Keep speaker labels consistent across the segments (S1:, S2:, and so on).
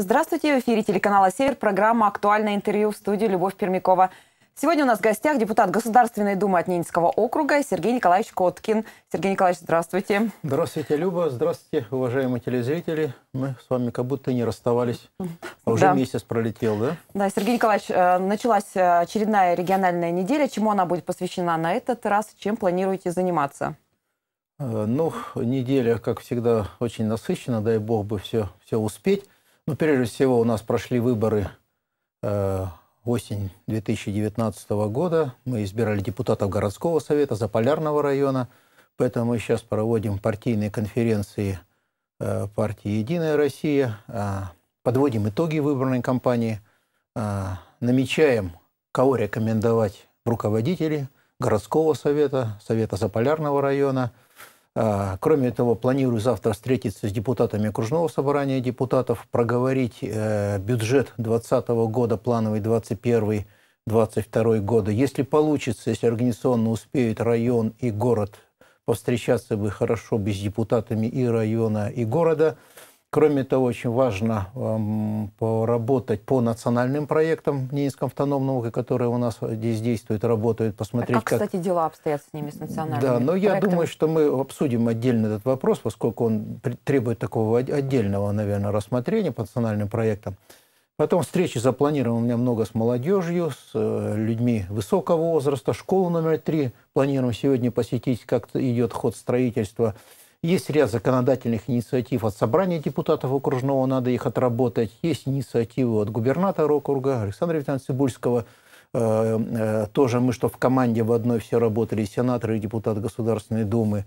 S1: Здравствуйте, в эфире телеканала «Север», программа «Актуальное интервью» в студии Любовь Пермякова. Сегодня у нас в гостях депутат Государственной Думы от Ненецкого округа Сергей Николаевич Коткин. Сергей Николаевич, здравствуйте.
S2: Здравствуйте, Люба. Здравствуйте, уважаемые телезрители. Мы с вами как будто не расставались, а уже да. месяц пролетел, да?
S1: Да, Сергей Николаевич, э, началась э, очередная региональная неделя. Чему она будет посвящена на этот раз? Чем планируете заниматься?
S2: Э, ну, неделя, как всегда, очень насыщена. Дай бог бы все, все успеть. Ну, прежде всего, у нас прошли выборы э, осень 2019 года. Мы избирали депутатов городского совета, Заполярного района. Поэтому мы сейчас проводим партийные конференции э, партии «Единая Россия», э, подводим итоги выборной кампании, э, намечаем, кого рекомендовать в руководители городского совета, совета Заполярного района – а, кроме того, планирую завтра встретиться с депутатами окружного собрания депутатов, проговорить э, бюджет 2020 года, плановый 2021 2022 года. Если получится, если организационно успеют район и город, повстречаться бы хорошо без депутатами и района, и города – Кроме того, очень важно э, поработать по национальным проектам Ненецкого автономного, которые у нас здесь действуют, работают, посмотреть. А как, как,
S1: кстати, дела обстоят с ними, с национальными Да, но проектами? я думаю,
S2: что мы обсудим отдельно этот вопрос, поскольку он требует такого отдельного, наверное, рассмотрения по национальным проектам. Потом встречи запланировано у меня много с молодежью, с э, людьми высокого возраста. Школу номер три планируем сегодня посетить, как идет ход строительства. Есть ряд законодательных инициатив от собрания депутатов окружного, надо их отработать. Есть инициативы от губернатора округа Александра Витальевича Цибульского. Э, э, тоже мы, что в команде в одной все работали, сенаторы, и депутаты Государственной Думы.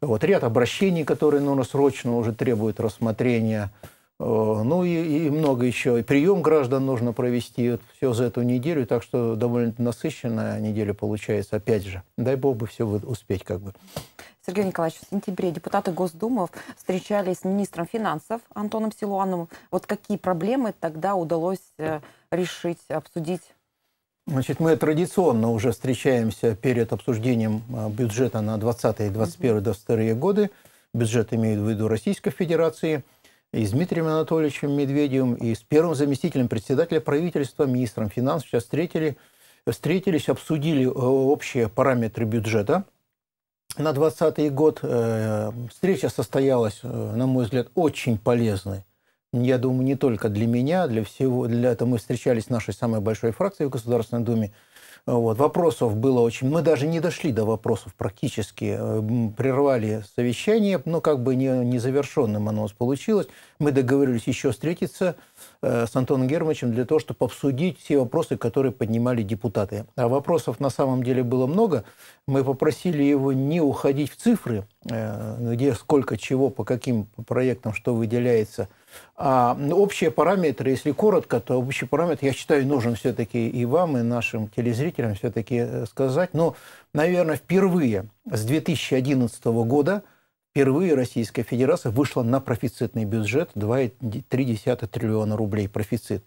S2: Вот ряд обращений, которые, ну, срочно уже требуют рассмотрения. Э, ну и, и много еще. И прием граждан нужно провести вот все за эту неделю, так что довольно насыщенная неделя получается, опять же. Дай бог бы все успеть как бы.
S1: Сергей Николаевич, в сентябре депутаты Госдумы встречались с министром финансов Антоном Силуановым. Вот какие проблемы тогда удалось э, решить, обсудить?
S2: Значит, мы традиционно уже встречаемся перед обсуждением э, бюджета на 20 21 22 годы. Бюджет имеет в виду Российской Федерации – и с Дмитрием Анатольевичем Медведевым, и с первым заместителем председателя правительства, министром финансов сейчас встретили, встретились, обсудили э, общие параметры бюджета на 2020 год. Э, встреча состоялась, э, на мой взгляд, очень полезной я думаю, не только для меня, для всего, для этого мы встречались с нашей самой большой фракцией в Государственной Думе. Вот. Вопросов было очень... Мы даже не дошли до вопросов практически. Э, прервали совещание, но как бы не, не завершенным оно у нас получилось. Мы договорились еще встретиться э, с Антоном Германовичем для того, чтобы обсудить все вопросы, которые поднимали депутаты. А вопросов на самом деле было много. Мы попросили его не уходить в цифры, э, где сколько чего, по каким проектам что выделяется – а общие параметры, если коротко, то общий параметр, я считаю, нужен все-таки и вам, и нашим телезрителям все-таки э, сказать. Но, ну, наверное, впервые с 2011 года впервые Российская Федерация вышла на профицитный бюджет 2,3 триллиона рублей профицит.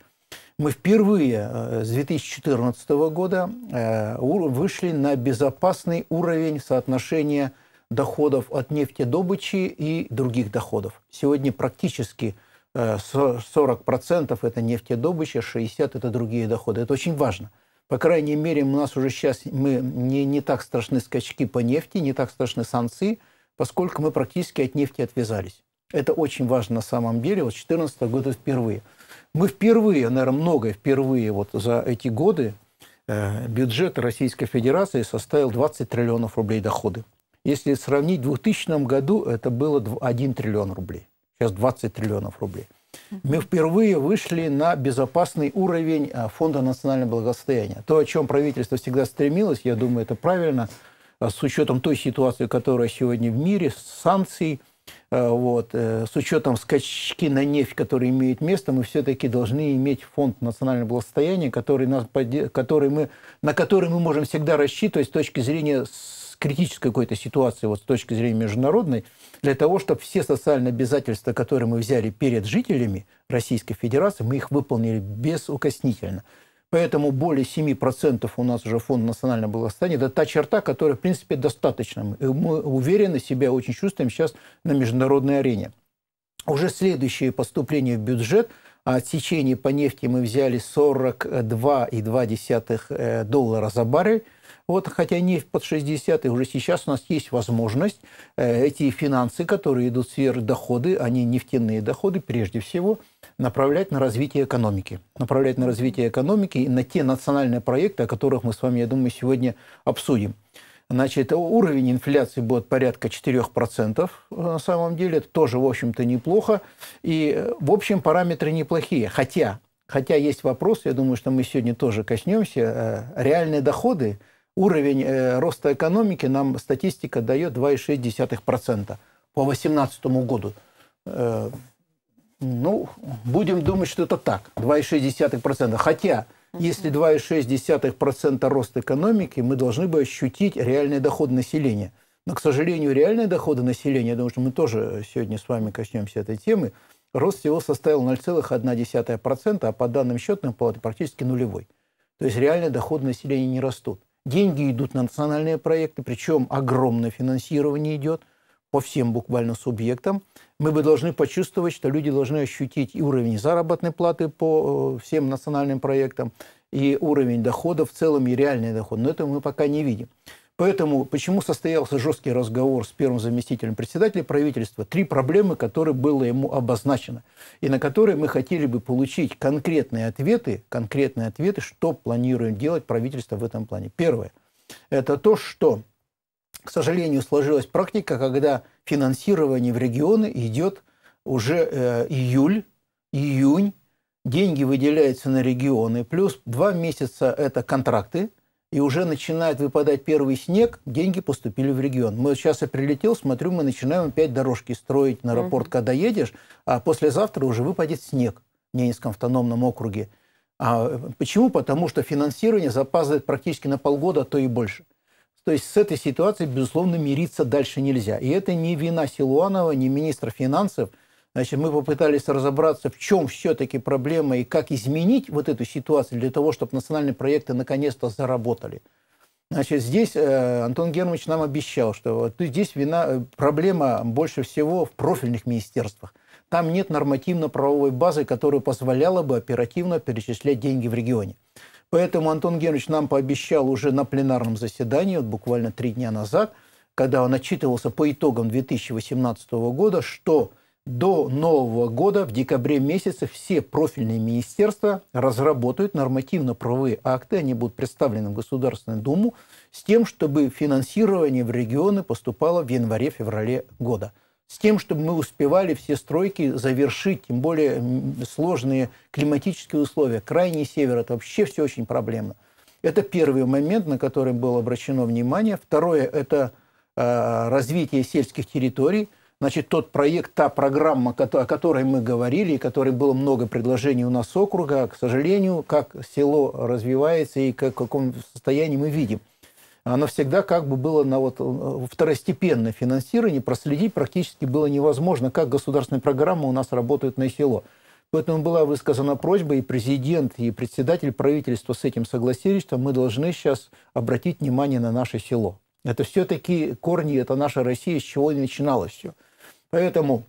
S2: Мы впервые э, с 2014 года э, вышли на безопасный уровень соотношения доходов от нефтедобычи и других доходов. Сегодня практически – 40% э, это нефтедобыча, 60% это другие доходы. Это очень важно. По крайней мере, у нас уже сейчас мы не, не так страшны скачки по нефти, не так страшны санкции, поскольку мы практически от нефти отвязались. Это очень важно на самом деле. Вот 2014 года впервые. Мы впервые, наверное, многое впервые вот за эти годы э, бюджет Российской Федерации составил 20 триллионов рублей доходы. Если сравнить, в 2000 году это было 1 триллион рублей сейчас 20 триллионов рублей. Мы впервые вышли на безопасный уровень а, Фонда национального благосостояния. То, о чем правительство всегда стремилось, я думаю, это правильно, а, с учетом той ситуации, которая сегодня в мире, санкций, а, вот, э, с учетом скачки на нефть, которые имеют место, мы все-таки должны иметь фонд национального благосостояния, который нас, который мы, на который мы можем всегда рассчитывать с точки зрения критической какой-то ситуации вот с точки зрения международной, для того, чтобы все социальные обязательства, которые мы взяли перед жителями Российской Федерации, мы их выполнили безукоснительно. Поэтому более 7% у нас уже фонд национального благосостояния. Это та черта, которая, в принципе, достаточна. И мы уверенно себя очень чувствуем сейчас на международной арене. Уже следующее поступление в бюджет а – отсечение по нефти мы взяли 42,2 э, доллара за баррель. Вот, хотя нефть под 60, и уже сейчас у нас есть возможность э, эти финансы, которые идут сверх доходы, они нефтяные доходы прежде всего, направлять на развитие экономики. Направлять на развитие экономики и на те национальные проекты, о которых мы с вами, я думаю, сегодня обсудим. Значит, уровень инфляции будет порядка 4% э, на самом деле. Это тоже, в общем-то, неплохо. И, э, в общем, параметры неплохие. Хотя, хотя есть вопрос, я думаю, что мы сегодня тоже коснемся, реальные доходы – уровень э, роста экономики нам статистика дает 2,6%. По 2018 году. Э, ну, будем думать, что это так. 2,6%. Хотя, если 2,6% рост экономики, мы должны бы ощутить реальный доход населения. Но, к сожалению, реальные доходы населения, я думаю, что мы тоже сегодня с вами коснемся этой темы, рост всего составил 0,1%, а по данным счетной палаты практически нулевой. То есть реальные доходы населения не растут. Деньги идут на национальные проекты, причем огромное финансирование идет по всем буквально субъектам. Мы бы должны почувствовать, что люди должны ощутить и уровень заработной платы по э, всем национальным проектам, и уровень дохода в целом, и реальный доход. Но этого мы пока не видим. Поэтому почему состоялся жесткий разговор с первым заместителем председателя правительства? Три проблемы, которые было ему обозначено, и на которые мы хотели бы получить конкретные ответы, конкретные ответы, что планируем делать правительство в этом плане. Первое – это то, что, к сожалению, сложилась практика, когда финансирование в регионы идет уже э, июль, июнь, деньги выделяются на регионы, плюс два месяца это контракты – и уже начинает выпадать первый снег, деньги поступили в регион. Мы сейчас я прилетел, смотрю, мы начинаем опять дорожки строить на аэропорт, угу. когда едешь, а послезавтра уже выпадет снег в Ненецком автономном округе. А э, почему? Потому что финансирование запаздывает практически на полгода, а то и больше. То есть с этой ситуацией, безусловно, мириться дальше нельзя. И это не вина Силуанова, не министра финансов – Значит, мы попытались разобраться, в чем все-таки проблема и как изменить вот эту ситуацию для того, чтобы национальные проекты наконец-то заработали. Значит, здесь э, Антон Германович нам обещал, что здесь вина, э, проблема больше всего в профильных министерствах. Там нет нормативно-правовой базы, которая позволяла бы оперативно перечислять деньги в регионе. Поэтому Антон Германович нам пообещал уже на пленарном заседании, вот буквально три дня назад, когда он отчитывался по итогам 2018 года, что до Нового года в декабре месяце все профильные министерства разработают нормативно-правовые акты, они будут представлены в Государственную Думу, с тем, чтобы финансирование в регионы поступало в январе-феврале года. С тем, чтобы мы успевали все стройки завершить, тем более сложные климатические условия. Крайний север – это вообще все очень проблемно. Это первый момент, на который было обращено внимание. Второе – это а, развитие сельских территорий – Значит, тот проект, та программа, о которой мы говорили, и которой было много предложений у нас округа, к сожалению, как село развивается и как, в каком состоянии мы видим. Оно всегда как бы было на вот э, второстепенное финансирование, проследить практически было невозможно, как государственная программа у нас работает на село. Поэтому была высказана просьба, и президент, и председатель правительства с этим согласились, что мы должны сейчас обратить внимание на наше село. Это все-таки корни, это наша Россия, с чего и начиналось все. Поэтому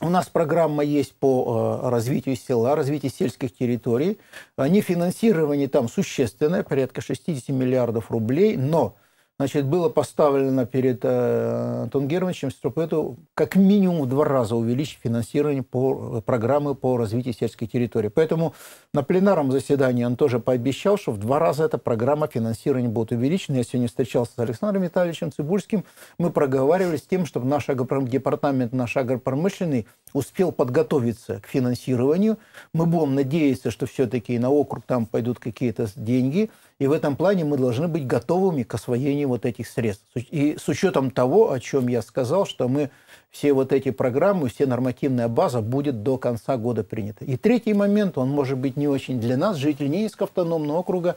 S2: у нас программа есть по э, развитию села, развитию сельских территорий. Э, нефинансирование там существенное, порядка 60 миллиардов рублей, но значит, было поставлено перед э, Тунгеровичем Струпету как минимум в два раза увеличить финансирование по, э, программы по развитию сельской территории. Поэтому на пленарном заседании он тоже пообещал, что в два раза эта программа финансирования будет увеличена. Я сегодня встречался с Александром Витальевичем Цибульским. Мы проговаривали с тем, чтобы наш агропром... департамент, наш агропромышленный успел подготовиться к финансированию. Мы будем надеяться, что все-таки на округ там пойдут какие-то деньги – и в этом плане мы должны быть готовыми к освоению вот этих средств. И с учетом того, о чем я сказал, что мы все вот эти программы, все нормативная база будет до конца года принята. И третий момент, он может быть не очень для нас, жителей Ненецкого автономного округа,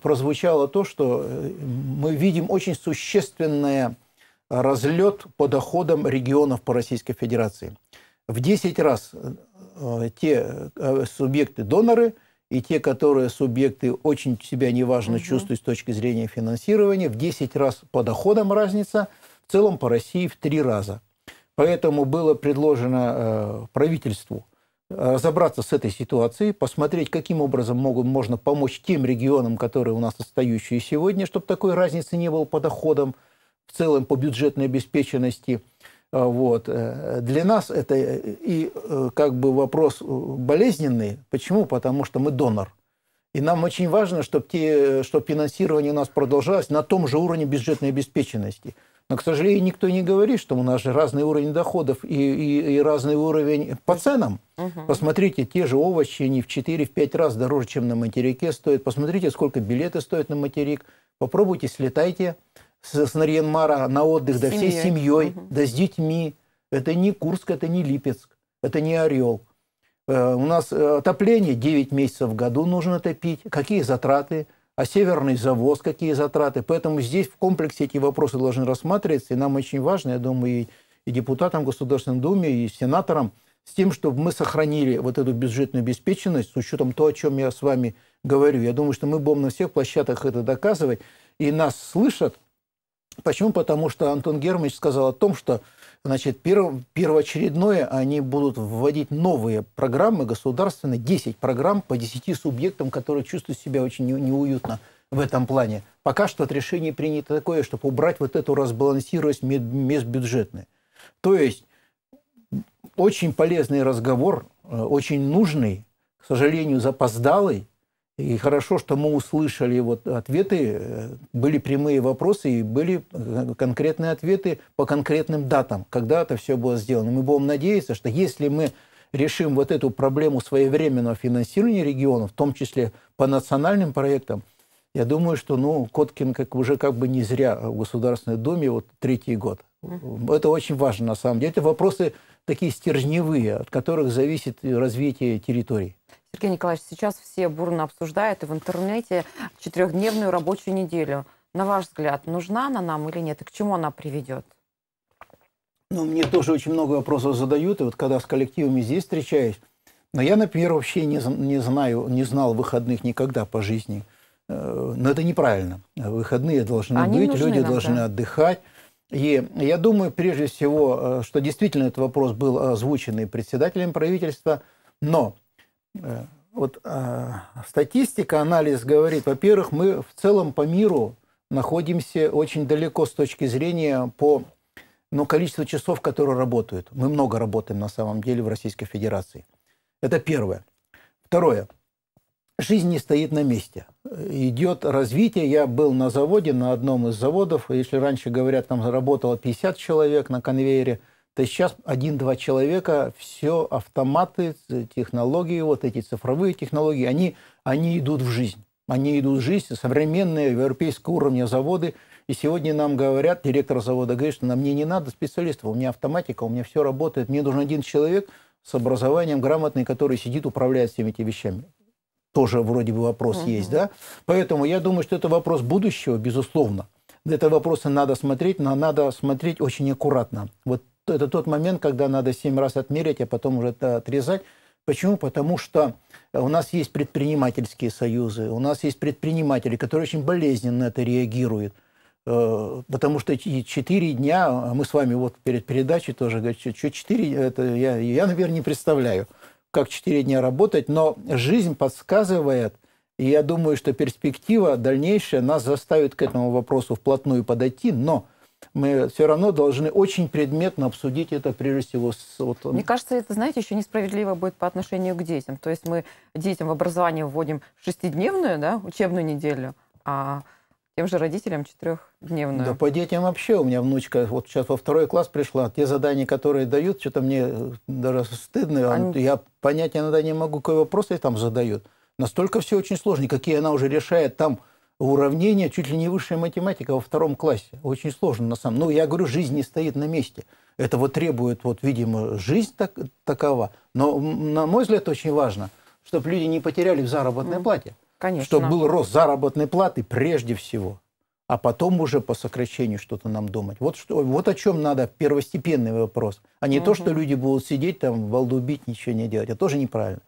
S2: прозвучало то, что э, мы видим очень существенное разлет по доходам регионов по Российской Федерации. В 10 раз э, э, те субъекты-доноры и те, которые субъекты очень себя неважно угу. чувствуют с точки зрения финансирования, в 10 раз по доходам разница, в целом по России в 3 раза. Поэтому было предложено э, правительству разобраться с этой ситуацией, посмотреть, каким образом могут, можно помочь тем регионам, которые у нас отстающие сегодня, чтобы такой разницы не было по доходам, в целом по бюджетной обеспеченности – а, вот. Э, для нас это э, и э, как бы вопрос болезненный. Почему? Потому что мы донор. И нам очень важно, чтобы, те, чтобы финансирование у нас продолжалось на том же уровне бюджетной обеспеченности. Но, к сожалению, никто не говорит, что у нас же разный уровень доходов и, и, и разный уровень по ценам. Угу. Посмотрите, те же овощи не в 4-5 раз дороже, чем на материке стоят. Посмотрите, сколько билеты стоят на материк. Попробуйте, слетайте с Нарьянмара на отдых, с да семьей. всей семьей, угу. да с детьми. Это не Курск, это не Липецк, это не Орел. Э, у нас э, отопление 9 месяцев в году нужно топить. Какие затраты? А северный завоз, какие затраты? Поэтому здесь в комплексе эти вопросы должны рассматриваться. И нам очень важно, я думаю, и, и депутатам Государственной Думы, и сенаторам, с тем, чтобы мы сохранили вот эту бюджетную обеспеченность, с учетом того, о чем я с вами говорю. Я думаю, что мы будем на всех площадках это доказывать, и нас слышат, Почему? Потому что Антон Германович сказал о том, что значит, перв, первоочередное они будут вводить новые программы государственные, 10 программ по 10 субъектам, которые чувствуют себя очень не, неуютно в этом плане. Пока что от решения принято такое, чтобы убрать вот эту разбалансированность межбюджетную. То есть очень полезный разговор, э, очень нужный, к сожалению, запоздалый, и хорошо, что мы услышали вот ответы, э, были прямые вопросы и были э, конкретные ответы по конкретным датам, когда это все было сделано. Мы будем надеяться, что если мы решим вот эту проблему своевременного финансирования регионов, в том числе по национальным проектам, я думаю, что ну, Коткин как, уже как бы не зря в Государственной Думе вот третий год. Это очень важно на самом деле. Это вопросы такие стержневые, от которых зависит развитие территорий.
S1: Сергей Николаевич, сейчас все бурно обсуждают и в интернете четырехдневную рабочую неделю. На ваш взгляд, нужна она нам или нет? И к чему она приведет?
S2: Ну, мне тоже очень много вопросов задают, и вот когда с коллективами здесь встречаюсь, но я, например, вообще не, не знаю, не знал выходных никогда по жизни. Э, но это неправильно. Выходные должны Они быть, люди нам, должны отдыхать. И я думаю, прежде всего, э, что действительно этот вопрос был озвучен и председателем правительства, но Э, вот а, статистика, анализ говорит, во-первых, мы в целом по миру находимся очень далеко с точки зрения по ну, количеству часов, которые работают. Мы много работаем на самом деле в Российской Федерации. Это первое. Второе. Жизнь не стоит на месте. Идет развитие. Я был на заводе, на одном из заводов. Если раньше, говорят, там работало 50 человек на конвейере – то есть сейчас один-два человека, все автоматы, технологии, вот эти цифровые технологии, они, они идут в жизнь. Они идут в жизнь, современные, европейского уровня заводы. И сегодня нам говорят, директор завода говорит, что мне не надо специалистов, у меня автоматика, у меня все работает, мне нужен один человек с образованием грамотный, который сидит, управляет всеми этими вещами тоже вроде бы вопрос угу. есть, да? Поэтому я думаю, что это вопрос будущего, безусловно. Это вопросы надо смотреть, но надо смотреть очень аккуратно. Вот это тот момент, когда надо семь раз отмерить, а потом уже это отрезать. Почему? Потому что э, у нас есть предпринимательские союзы, у нас есть предприниматели, которые очень болезненно на это реагируют. Э, потому что четыре дня, а мы с вами вот перед передачей тоже говорим, что четыре, это я, я, наверное, не представляю, как четыре дня работать, но жизнь подсказывает, и я думаю, что перспектива дальнейшая нас заставит к этому вопросу вплотную подойти, но мы все равно должны очень предметно обсудить это, прежде всего, с... Вот, э, Мне
S1: кажется, это, знаете, еще несправедливо будет по отношению к детям. То есть мы детям в образование вводим шестидневную да, учебную неделю, а тем же родителям четырехдневную. Да,
S2: по детям вообще. У меня внучка вот сейчас во второй класс пришла. Те задания, которые дают, что-то мне э, даже стыдно. А Они... Я понятия иногда не могу, какой вопросы там задают. Настолько все очень сложно. Какие она уже решает там уравнения, чуть ли не высшая математика во втором классе. Очень сложно на самом деле. Ну, я говорю, жизнь не стоит на месте. Этого требует, вот, видимо, жизнь так, такова. Но, на мой взгляд, очень важно, чтобы люди не потеряли в заработной ну, плате. Конечно. Чтобы был рост заработной платы прежде всего. А потом уже по сокращению что-то нам думать. Вот, что, вот о чем надо первостепенный вопрос. А не угу. то, что люди будут сидеть там, балду ничего не делать. Это тоже неправильно.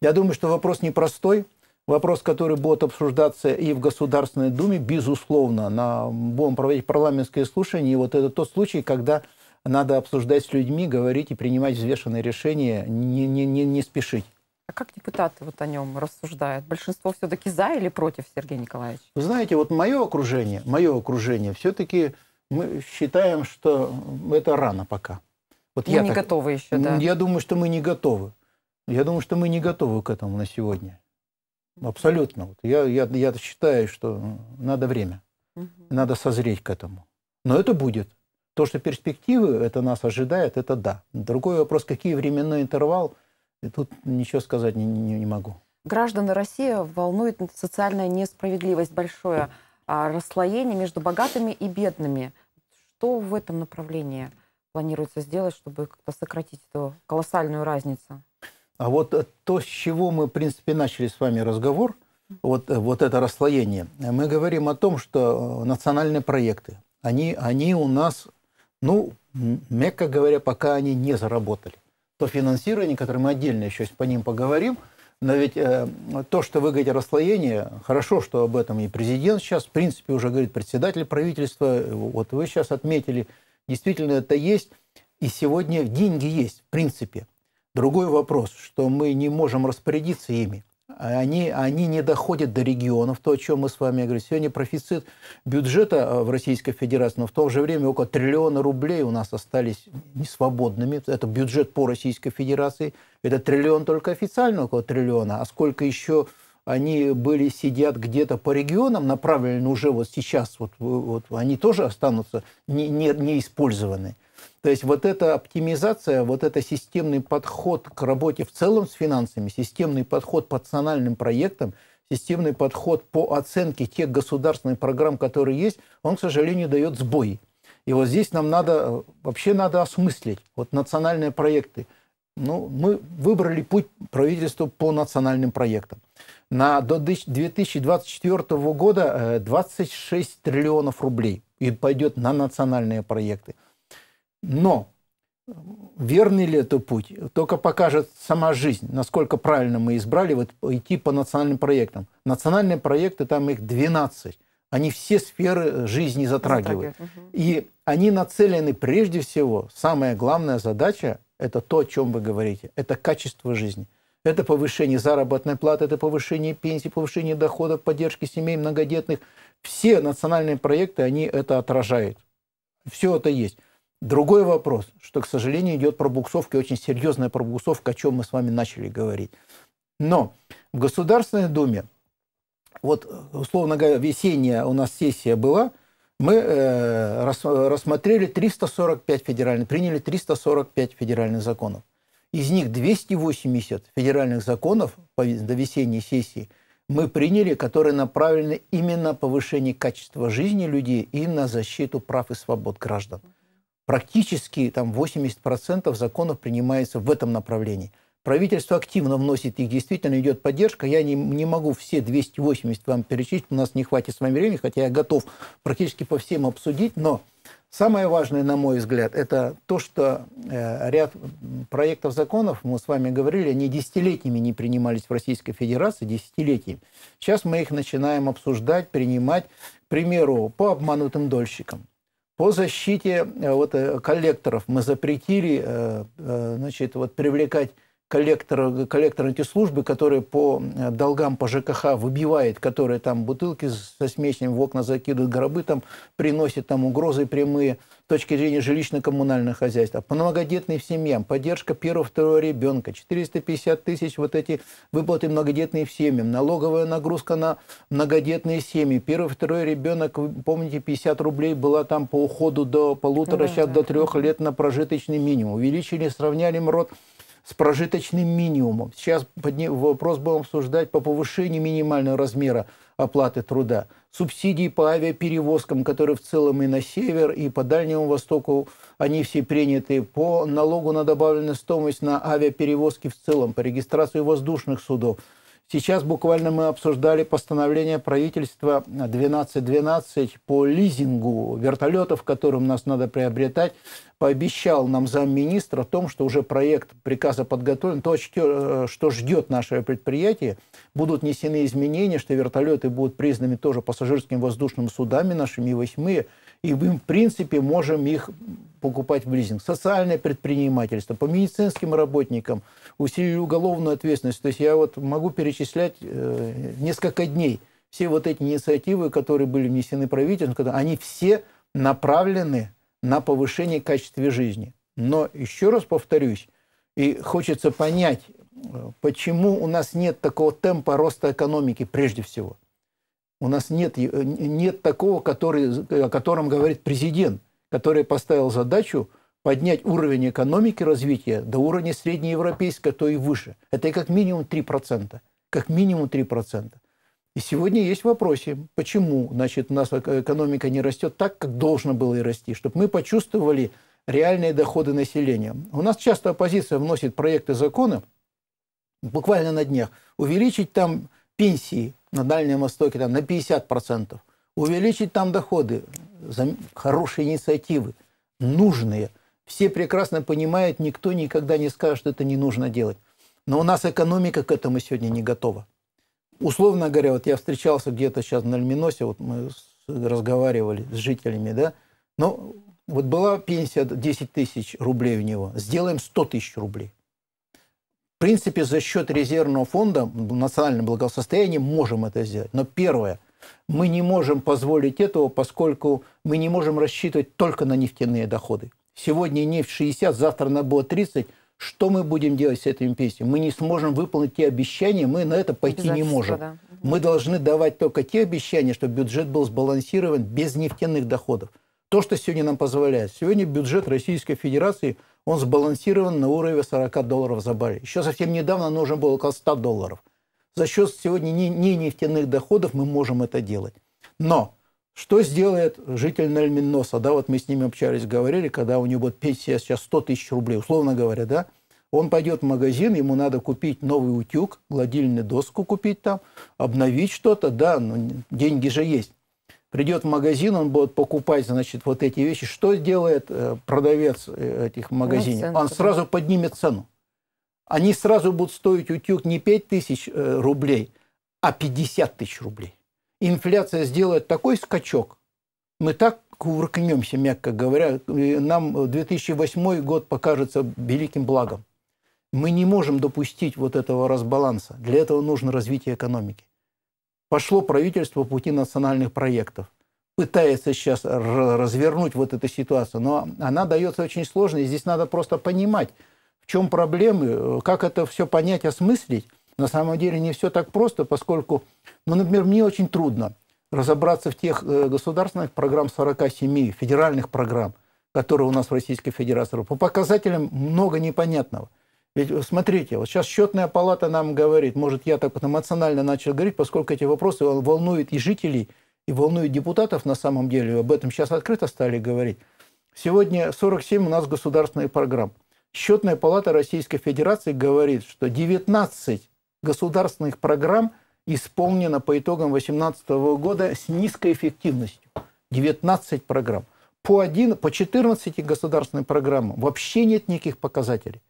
S2: Я думаю, что вопрос непростой. Вопрос, который будет обсуждаться и в Государственной Думе, безусловно. На, будем проводить парламентские слушания. И вот это тот случай, когда надо обсуждать с людьми, говорить и принимать взвешенные решения, не, не, не, не спешить.
S1: А как депутаты вот о нем рассуждают? Большинство все-таки за или против, Сергей Николаевич?
S2: Вы знаете, вот мое окружение, мое окружение, все-таки мы считаем, что это рано пока. Вот мы я не так, готовы еще, да? Я думаю, что мы не готовы. Я думаю, что мы не готовы к этому на сегодня. Ну, абсолютно. Я, я, я считаю, что надо время. Угу. Надо созреть к этому. Но это будет. То, что перспективы это нас ожидает, это да. Другой вопрос, какие временной интервал, и тут ничего сказать не, не, не могу.
S1: Граждан России волнует социальная несправедливость, большое а, расслоение между богатыми и бедными. Что в этом направлении планируется сделать, чтобы как-то сократить эту колоссальную разницу?
S2: А вот э, то, с чего мы, в принципе, начали с вами разговор, вот, э, вот это расслоение, мы говорим о том, что э, национальные проекты, они, они у нас, ну, мягко говоря, пока они не заработали. То финансирование, которое мы отдельно еще по ним поговорим, но ведь э, то, что вы говорите расслоение, хорошо, что об этом и президент сейчас, в принципе, уже говорит председатель правительства, вот вы сейчас отметили, действительно это есть, и сегодня деньги есть, в принципе – Другой вопрос, что мы не можем распорядиться ими. Они, они не доходят до регионов, то, о чем мы с вами говорили. Сегодня профицит бюджета э, в Российской Федерации, но в то же время около триллиона рублей у нас остались несвободными. Это бюджет по Российской Федерации. Это триллион только официально, около триллиона. А сколько еще они были, сидят где-то по регионам, направлены уже вот сейчас, вот, вот они тоже останутся не, не, не то есть вот эта оптимизация, вот это системный подход к работе в целом с финансами, системный подход по национальным проектам, системный подход по оценке тех государственных программ, которые есть, он, к сожалению, дает сбой. И вот здесь нам надо, вообще надо осмыслить вот национальные проекты. Ну, мы выбрали путь правительства по национальным проектам. На до 2024 года 26 э, триллионов рублей и пойдет на национальные проекты. Но верный ли это путь, только покажет сама жизнь, насколько правильно мы избрали вот идти по национальным проектам. Национальные проекты, там их 12. Они все сферы э, жизни затрагивают. затрагивают. Угу. И они нацелены прежде всего, самая главная задача, это то, о чем вы говорите, это качество жизни. Это повышение заработной платы, это повышение пенсий, повышение доходов, поддержки семей многодетных. Все национальные проекты, они это отражают. Все это есть. Другой вопрос, что, к сожалению, идет пробуксовка, и очень серьезная пробуксовка, о чем мы с вами начали говорить. Но в Государственной Думе, вот, условно говоря, весенняя у нас сессия была, мы э, рас, рассмотрели 345 федеральных, приняли 345 федеральных законов. Из них 280 федеральных законов до весенней сессии мы приняли, которые направлены именно на повышение качества жизни людей и на защиту прав и свобод граждан. Практически там 80% законов принимается в этом направлении. Правительство активно вносит их, действительно идет поддержка. Я не, не могу все 280 вам перечислить, у нас не хватит с вами времени, хотя я готов практически по всем обсудить. Но самое важное, на мой взгляд, это то, что э, ряд проектов законов, мы с вами говорили, они десятилетиями не принимались в Российской Федерации, десятилетиями. Сейчас мы их начинаем обсуждать, принимать, к примеру, по обманутым дольщикам. По защите э, вот, э, коллекторов мы запретили э, значит, вот, привлекать коллектор, коллектор эти службы, который по э, долгам по ЖКХ выбивает, которые там бутылки со смесью в окна закидывают, гробы там приносит, там угрозы прямые с точки зрения жилищно-коммунального хозяйства. По многодетным семьям, поддержка первого-второго ребенка, 450 тысяч вот эти выплаты многодетным семьям, налоговая нагрузка на многодетные семьи, первый-второй ребенок, помните, 50 рублей была там по уходу до полутора, да, сейчас да. до трех лет на прожиточный минимум. Увеличили, сравняли МРОД с прожиточным минимумом. Сейчас вопрос будем обсуждать по повышению минимального размера оплаты труда, субсидии по авиаперевозкам, которые в целом и на север, и по Дальнему Востоку, они все приняты, по налогу на добавленную стоимость на авиаперевозки в целом, по регистрации воздушных судов – Сейчас буквально мы обсуждали постановление правительства 12.12 по лизингу вертолетов, которым нас надо приобретать. Пообещал нам замминистра о том, что уже проект приказа подготовлен. То, что э, ждет наше предприятие, будут несены изменения, что вертолеты будут признаны тоже пассажирскими воздушными судами нашими, и восьмые – и мы, в принципе, можем их покупать в лизинг. Социальное предпринимательство, по медицинским работникам, усилили уголовную ответственность. То есть я вот могу перечислять э, несколько дней все вот эти инициативы, которые были внесены правительством, они все направлены на повышение качества жизни. Но еще раз повторюсь, и хочется понять, э, почему у нас нет такого темпа роста экономики прежде всего – у нас нет, э, нет такого, который, э, о котором говорит президент, который поставил задачу поднять уровень экономики развития до уровня среднеевропейского, а то и выше. Это как минимум 3%. Как минимум 3%. И сегодня есть вопросы, почему значит, у нас экономика не растет так, как должно было и расти, чтобы мы почувствовали реальные доходы населения. У нас часто оппозиция вносит проекты закона, буквально на днях, увеличить там пенсии на Дальнем Востоке там, на 50%, увеличить там доходы. Хорошие инициативы, нужные. Все прекрасно понимают, никто никогда не скажет, что это не нужно делать. Но у нас экономика к этому сегодня не готова. Условно говоря, вот я встречался где-то сейчас на Альминосе, вот мы разговаривали с жителями, да, но вот была пенсия 10 тысяч рублей у него, сделаем 100 тысяч рублей. В принципе, за счет резервного фонда национального благосостояния можем это сделать. Но первое, мы не можем позволить этого, поскольку мы не можем рассчитывать только на нефтяные доходы. Сегодня нефть 60, завтра она будет 30. Что мы будем делать с этой пенсией? Мы не сможем выполнить те обещания, мы на это пойти не можем. Да. Мы должны давать только те обещания, чтобы бюджет был сбалансирован без нефтяных доходов. То, что сегодня нам позволяет. Сегодня бюджет Российской Федерации – он сбалансирован на уровне 40 долларов за баррель. Еще совсем недавно нужно было около 100 долларов. За счет сегодня не, не нефтяных доходов мы можем это делать. Но что сделает житель Нельминоса? Да, вот мы с ним общались, говорили, когда у него будет пенсия сейчас 100 тысяч рублей, условно говоря, да? Он пойдет в магазин, ему надо купить новый утюг, гладильную доску купить там, обновить что-то, да, но ну, деньги же есть придет в магазин, он будет покупать, значит, вот эти вещи. Что делает э, продавец э, этих ну, магазинов? Он сразу поднимет цену. Они сразу будут стоить утюг не 5 тысяч э, рублей, а 50 тысяч рублей. Инфляция сделает такой скачок, мы так кувыркнемся, мягко говоря, нам 2008 год покажется великим благом. Мы не можем допустить вот этого разбаланса. Для этого нужно развитие экономики пошло правительство по пути национальных проектов. Пытается сейчас развернуть вот эту ситуацию, но она дается очень сложно, и здесь надо просто понимать, в чем проблемы, э, как это все понять, осмыслить. На самом деле не все так просто, поскольку, ну, например, мне очень трудно разобраться в тех э, государственных программ 47, федеральных программ, которые у нас в Российской Федерации. По показателям много непонятного – ведь смотрите, вот сейчас счетная палата нам говорит, может, я так вот эмоционально начал говорить, поскольку эти вопросы волнуют и жителей, и волнуют депутатов на самом деле, об этом сейчас открыто стали говорить. Сегодня 47 у нас государственных программ. Счетная палата Российской Федерации говорит, что 19 государственных программ исполнено по итогам 2018 года с низкой эффективностью. 19 программ. По, 1, по 14 государственным программам вообще нет никаких показателей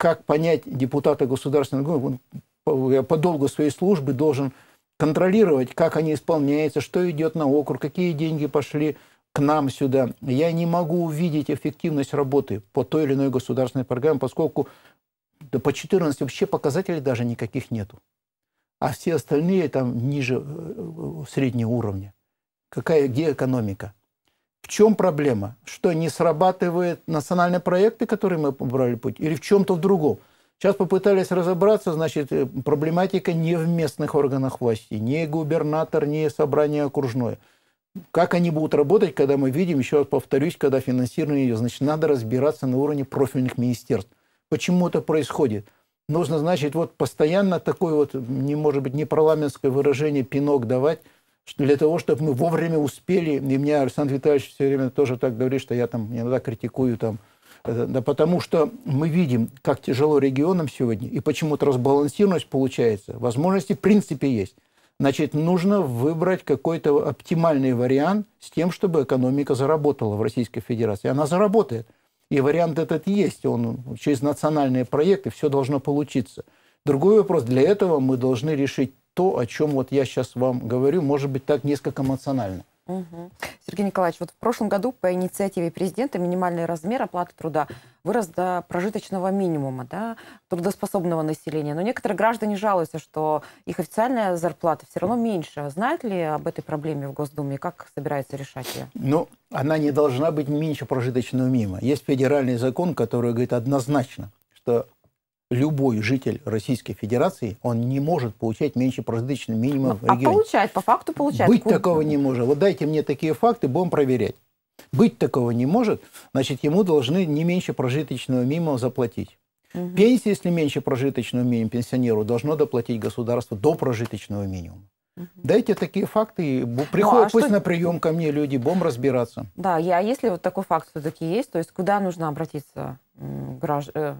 S2: как понять депутата Государственной Думы, он по долгу своей службы должен контролировать, как они исполняются, что идет на округ, какие деньги пошли к нам сюда. Я не могу увидеть эффективность работы по той или иной государственной программе, поскольку да по 14 вообще показателей даже никаких нету. А все остальные там ниже э, э, среднего уровня. Какая, где экономика? В чем проблема? Что не срабатывают национальные проекты, которые мы брали путь, или в чем-то в другом? Сейчас попытались разобраться, значит, э, проблематика не в местных органах власти, не губернатор, не собрание окружное. Как они будут работать, когда мы видим, еще раз повторюсь, когда финансирование идет, значит, надо разбираться на уровне профильных министерств. Почему это происходит? Нужно, значит, вот постоянно такое вот, не может быть, не парламентское выражение «пинок» давать, для того, чтобы мы вовремя успели, и мне Александр Витальевич все время тоже так говорит, что я там иногда критикую там, э, да потому что мы видим, как тяжело регионам сегодня, и почему-то разбалансированность получается. Возможности в принципе есть. Значит, нужно выбрать какой-то оптимальный вариант с тем, чтобы экономика заработала в Российской Федерации. Она заработает. И вариант этот есть. Он через национальные проекты все должно получиться. Другой вопрос. Для этого мы должны решить то, о чем вот я сейчас вам говорю, может быть, так несколько эмоционально.
S1: Сергей Николаевич, вот в прошлом году по инициативе президента минимальный размер оплаты труда вырос до прожиточного минимума да, трудоспособного населения. Но некоторые граждане жалуются, что их официальная зарплата все равно меньше. А знают ли об этой проблеме в Госдуме? Как собирается решать ее?
S2: Ну, она не должна быть меньше прожиточного минимума. Есть федеральный закон, который говорит однозначно, что любой житель Российской Федерации, он не может получать меньше прожиточного минимума ну, в а регионе. А
S1: получает, по факту получает. Быть Куда? такого не
S2: может. Вот дайте мне такие факты, будем проверять. Быть такого не может, значит, ему должны не меньше прожиточного минимума заплатить. Угу. Пенсия, если меньше прожиточного минимума пенсионеру, должно доплатить государство до прожиточного минимума. Дайте такие факты, ну, приходят ну, а пусть что... на прием ко мне люди, бом разбираться.
S1: Да, я, если вот такой факт все-таки есть, то есть куда нужно обратиться гражд... Э,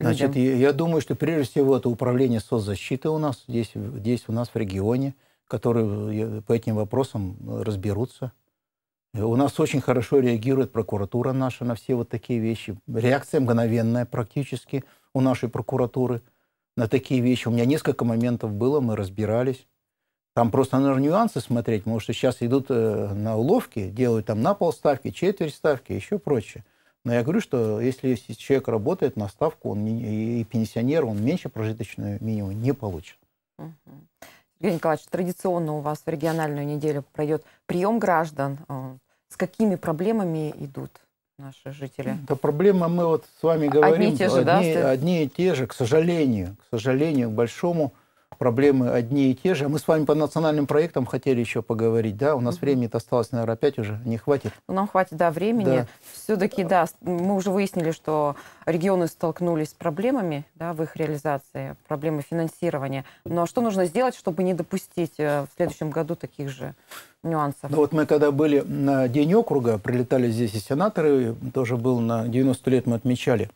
S1: Значит, я,
S2: я думаю, что прежде всего это управление соцзащиты у нас здесь, здесь у нас в регионе, которые э, э, по этим вопросам э, разберутся. У нас очень хорошо реагирует прокуратура наша на все вот такие вещи. Реакция мгновенная практически у нашей прокуратуры на такие вещи. У меня несколько моментов было, мы разбирались. Там просто нужно нюансы смотреть, потому что сейчас идут на уловки, делают там на полставки, четверть ставки, еще прочее. Но я говорю, что если человек работает на ставку, он не, и пенсионер, он меньше прожиточного минимум не получит.
S1: Угу. Юрий Николаевич, традиционно у вас в региональную неделю пройдет прием граждан. А, с какими проблемами идут наши жители? Да проблема, мы вот
S2: с вами говорим, одни и те же, одни, да? одни и те же, к сожалению, к сожалению, к большому проблемы одни и те же. Мы с вами по национальным проектам хотели еще поговорить, да? У нас времени hmm осталось, наверное, опять уже не хватит.
S1: Нам хватит, да, времени. Да. Все-таки, да, мы уже выяснили, что регионы столкнулись с проблемами, да, в их реализации, проблемы финансирования. Но что нужно сделать, чтобы не допустить э, в следующем году таких же нюансов? Ну вот
S2: мы когда были на День округа, прилетали здесь и сенаторы, тоже был на 90 лет мы отмечали.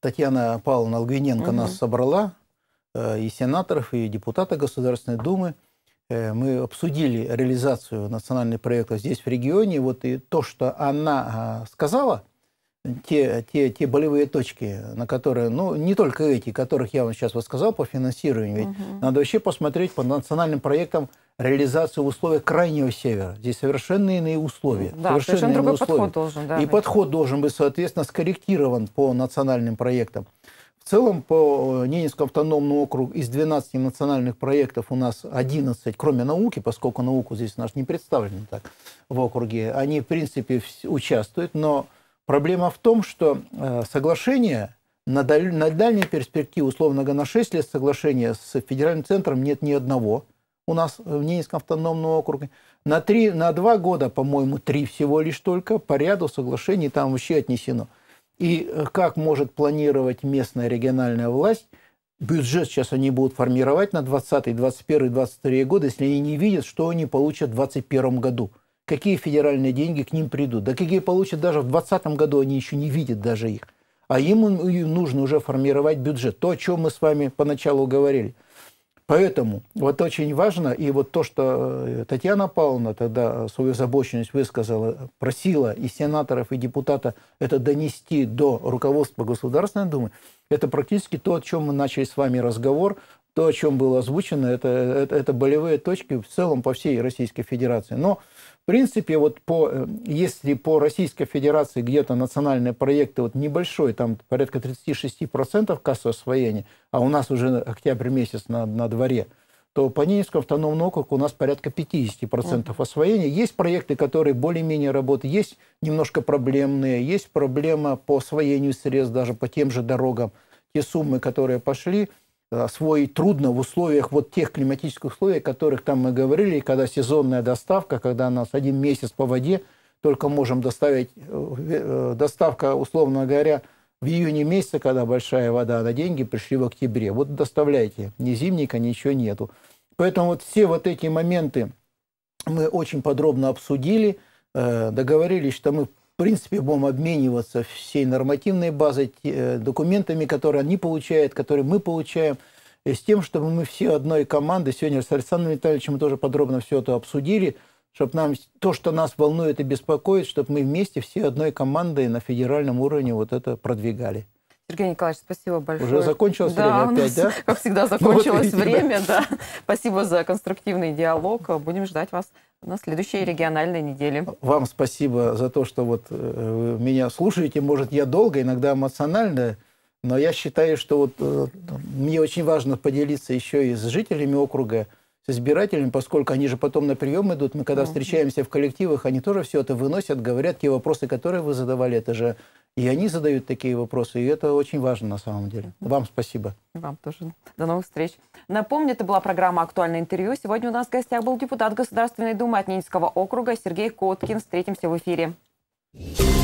S2: Татьяна Павловна Алгвиненко угу. нас собрала, Э, и сенаторов, и депутатов Государственной Думы. Э, мы обсудили реализацию национальных проектов здесь, в регионе. Вот и то, что она а, сказала, те, те, те болевые точки, на которые, ну, не только эти, которых я вам сейчас рассказал по финансированию, ведь угу. надо вообще посмотреть по национальным проектам реализацию в условиях крайнего севера. Здесь совершенно иные условия. Да, совершенно, совершенно другой условия. подход должен. Да, и быть. подход должен быть, соответственно, скорректирован по национальным проектам. В целом по э, Ненецкому автономному округу из 12 национальных проектов у нас 11, кроме науки, поскольку науку здесь у нас не представлена так в округе, они в принципе участвуют, но проблема в том, что э, соглашение на, даль, на дальней перспективе, условно говоря, на 6 лет соглашения с федеральным центром нет ни одного у нас э, в Ненецком автономном округе. На, 3, на 2 года, по-моему, 3 всего лишь только по ряду соглашений там вообще отнесено – и э, как может планировать местная региональная власть бюджет сейчас они будут формировать на 20, 21, 22 годы, если они не видят, что они получат в 2021 году. Какие федеральные деньги к ним придут. Да какие получат даже в 2020 году, они еще не видят даже их. А им нужно уже формировать бюджет. То, о чем мы с вами поначалу говорили – Поэтому вот очень важно, и вот то, что э, Татьяна Павловна тогда свою озабоченность высказала, просила и сенаторов, и депутата это донести до руководства Государственной Думы, это практически то, о чем мы начали с вами разговор то, о чем было озвучено, это, это, это болевые точки в целом по всей Российской Федерации. Но, в принципе, вот по, э, если по Российской Федерации где-то национальные проекты вот небольшой, там порядка 36% кассы освоения, а у нас уже октябрь месяц на, на дворе, то по Ненецкому автономному округу у нас порядка 50% освоения. Есть проекты, которые более-менее работают, есть немножко проблемные, есть проблема по освоению средств даже по тем же дорогам. Те суммы, которые пошли – Э, освоить трудно в условиях вот тех климатических условий, о которых там мы говорили, когда сезонная доставка, когда нас один месяц по воде только можем доставить, э, э, доставка, условно говоря, в июне месяце, когда большая вода, на деньги пришли в октябре. Вот доставляйте, ни зимника, ничего нету. Поэтому вот все вот эти моменты мы очень подробно обсудили, договорились, что мы принципе, будем обмениваться всей нормативной базой, э, документами, которые они получают, которые мы получаем, с тем, чтобы мы все одной команды, сегодня с Александром Витальевичем мы тоже подробно все это обсудили, чтобы нам то, что нас волнует и беспокоит, чтобы мы вместе все одной командой на федеральном уровне вот это продвигали.
S1: Сергей Николаевич, спасибо большое. Уже закончилось да, время опять, да? как всегда, закончилось вот время. Да. Спасибо за конструктивный диалог. Будем ждать вас на следующей региональной неделе.
S2: Вам спасибо за то, что вот э, вы меня слушаете. Может, я долго, иногда эмоционально, но я считаю, что вот э, мне очень важно поделиться еще и с жителями округа, с избирателями, поскольку они же потом на прием идут. Мы когда встречаемся в коллективах, они тоже все это выносят, говорят, те вопросы, которые вы задавали, это же и они задают такие вопросы, и это очень важно на самом деле. Вам спасибо.
S1: Вам тоже. До новых встреч. Напомню, это была программа «Актуальное интервью». Сегодня у нас в гостях был депутат Государственной Думы от Ненецкого округа Сергей Коткин. Встретимся в эфире. Thank you.